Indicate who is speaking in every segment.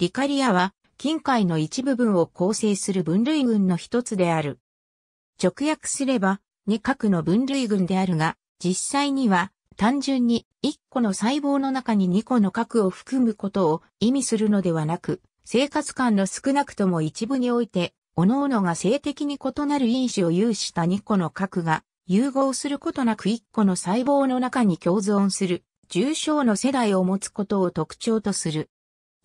Speaker 1: リカリアは、近海の一部分を構成する分類群の一つである。直訳すれば、二核の分類群であるが、実際には、単純に1個の細胞の中に2個の核を含むことを意味するのではなく、生活感の少なくとも一部において、各々が性的に異なる因子を有した2個の核が融合することなく1個の細胞の中に共存する、重症の世代を持つことを特徴とする。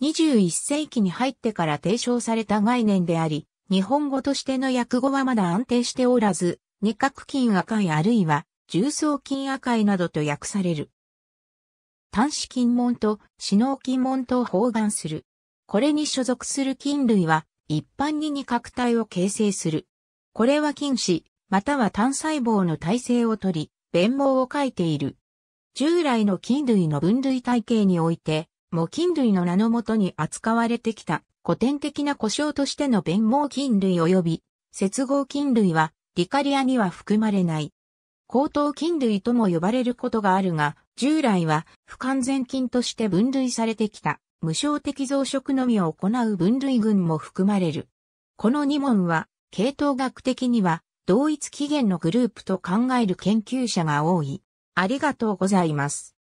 Speaker 1: 21世紀に入ってから提唱された概念であり、日本語としての訳語はまだ安定しておらず、二角筋赤いあるいは重層筋赤いなどと訳される。単子筋門と死脳筋門と包含する。これに所属する菌類は一般に二角体を形成する。これは菌子、または単細胞の体制をとり、弁毛を書いている。従来の菌類の分類体系において、も菌類の名のもとに扱われてきた古典的な故障としての弁毛菌類及び接合菌類はリカリアには含まれない。高等菌類とも呼ばれることがあるが、従来は不完全菌として分類されてきた無償的増殖のみを行う分類群も含まれる。この2問は、系統学的には同一起源のグループと考える研究者が多い。ありがと
Speaker 2: うございます。